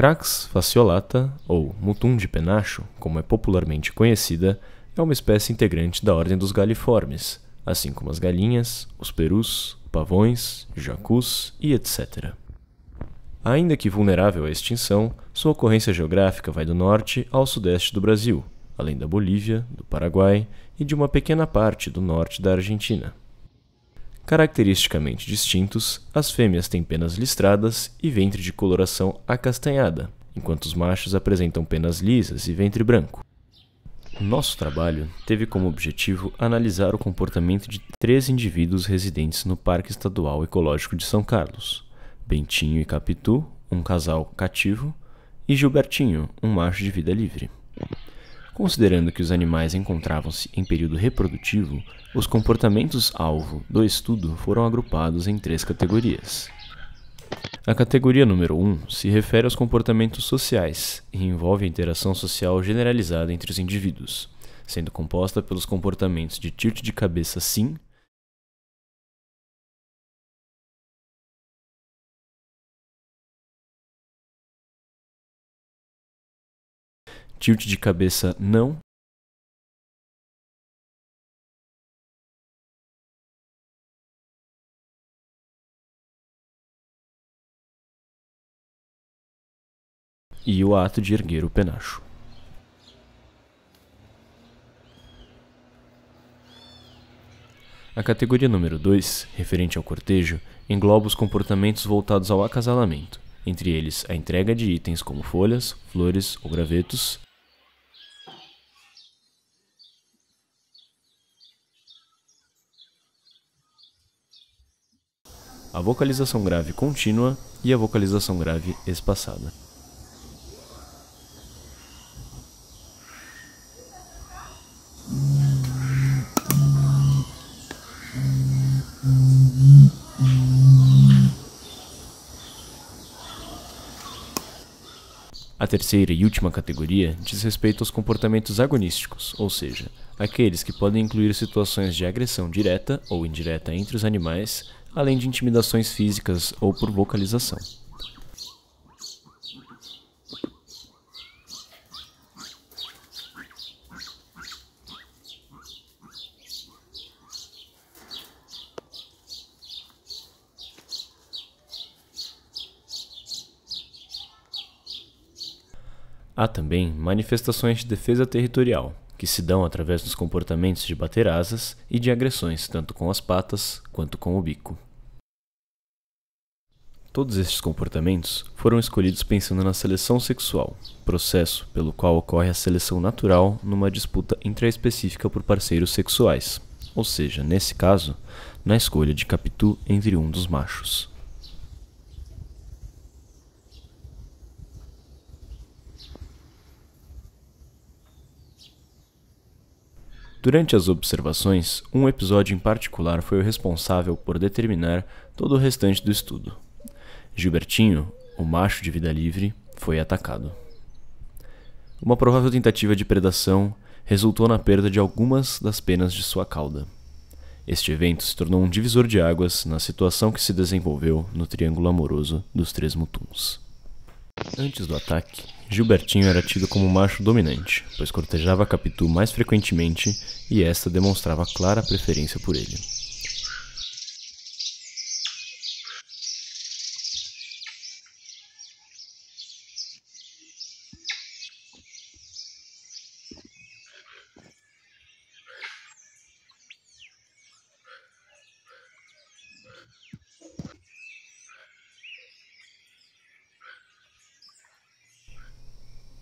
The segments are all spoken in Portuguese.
Crax fasciolata, ou mutum de penacho, como é popularmente conhecida, é uma espécie integrante da ordem dos galiformes, assim como as galinhas, os perus, pavões, jacus e etc. Ainda que vulnerável à extinção, sua ocorrência geográfica vai do norte ao sudeste do Brasil, além da Bolívia, do Paraguai e de uma pequena parte do norte da Argentina. Caracteristicamente distintos, as fêmeas têm penas listradas e ventre de coloração acastanhada, enquanto os machos apresentam penas lisas e ventre branco. Nosso trabalho teve como objetivo analisar o comportamento de três indivíduos residentes no Parque Estadual Ecológico de São Carlos: Bentinho e Capitu, um casal cativo, e Gilbertinho, um macho de vida livre. Considerando que os animais encontravam-se em período reprodutivo, os comportamentos alvo do estudo foram agrupados em três categorias. A categoria número 1 um se refere aos comportamentos sociais e envolve a interação social generalizada entre os indivíduos, sendo composta pelos comportamentos de tilt de cabeça sim Tilt de cabeça, não. E o ato de erguer o penacho. A categoria número 2, referente ao cortejo, engloba os comportamentos voltados ao acasalamento, entre eles a entrega de itens como folhas, flores ou gravetos, a vocalização grave contínua e a vocalização grave espaçada. A terceira e última categoria diz respeito aos comportamentos agonísticos, ou seja, aqueles que podem incluir situações de agressão direta ou indireta entre os animais, além de intimidações físicas ou por vocalização. Há também manifestações de defesa territorial, que se dão através dos comportamentos de bater asas e de agressões tanto com as patas quanto com o bico. Todos estes comportamentos foram escolhidos pensando na seleção sexual, processo pelo qual ocorre a seleção natural numa disputa intraespecífica por parceiros sexuais, ou seja, nesse caso, na escolha de capitu entre um dos machos. Durante as observações, um episódio em particular foi o responsável por determinar todo o restante do estudo. Gilbertinho, o macho de vida livre, foi atacado. Uma provável tentativa de predação resultou na perda de algumas das penas de sua cauda. Este evento se tornou um divisor de águas na situação que se desenvolveu no triângulo amoroso dos três mutuns. Antes do ataque, Gilbertinho era tido como macho dominante, pois cortejava a Capitu mais frequentemente e esta demonstrava clara preferência por ele.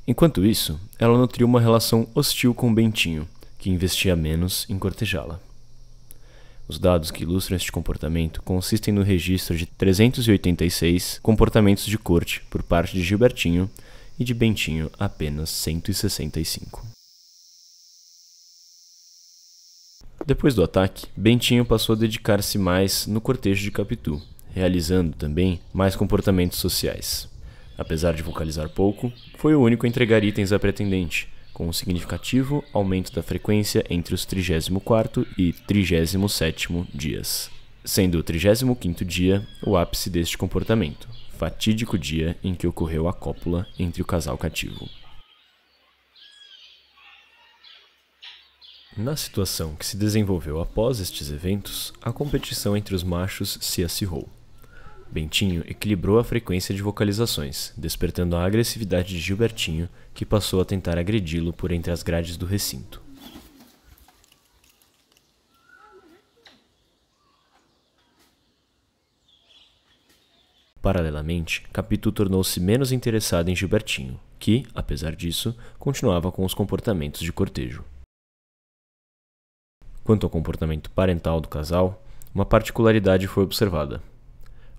Enquanto isso, ela nutria uma relação hostil com Bentinho, que investia menos em cortejá-la. Os dados que ilustram este comportamento consistem no registro de 386 comportamentos de corte por parte de Gilbertinho e de Bentinho apenas 165. Depois do ataque, Bentinho passou a dedicar-se mais no cortejo de Capitu, realizando também mais comportamentos sociais. Apesar de vocalizar pouco, foi o único a entregar itens à pretendente, com um significativo aumento da frequência entre os 34 e 37 dias. Sendo o 35 dia o ápice deste comportamento, fatídico dia em que ocorreu a cópula entre o casal cativo. Na situação que se desenvolveu após estes eventos, a competição entre os machos se acirrou. Bentinho equilibrou a frequência de vocalizações, despertando a agressividade de Gilbertinho, que passou a tentar agredi-lo por entre as grades do recinto. Paralelamente, Capitu tornou-se menos interessado em Gilbertinho, que, apesar disso, continuava com os comportamentos de cortejo. Quanto ao comportamento parental do casal, uma particularidade foi observada.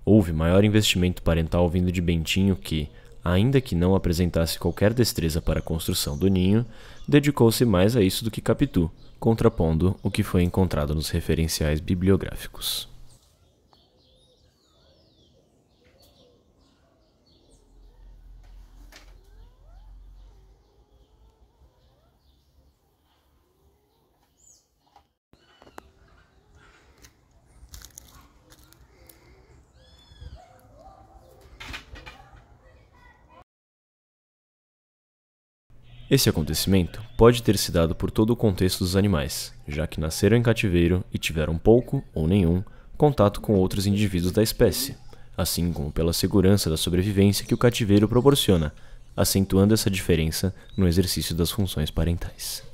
Houve maior investimento parental vindo de Bentinho que, ainda que não apresentasse qualquer destreza para a construção do ninho, dedicou-se mais a isso do que Capitu, contrapondo o que foi encontrado nos referenciais bibliográficos. Esse acontecimento pode ter se dado por todo o contexto dos animais, já que nasceram em cativeiro e tiveram pouco, ou nenhum, contato com outros indivíduos da espécie, assim como pela segurança da sobrevivência que o cativeiro proporciona, acentuando essa diferença no exercício das funções parentais.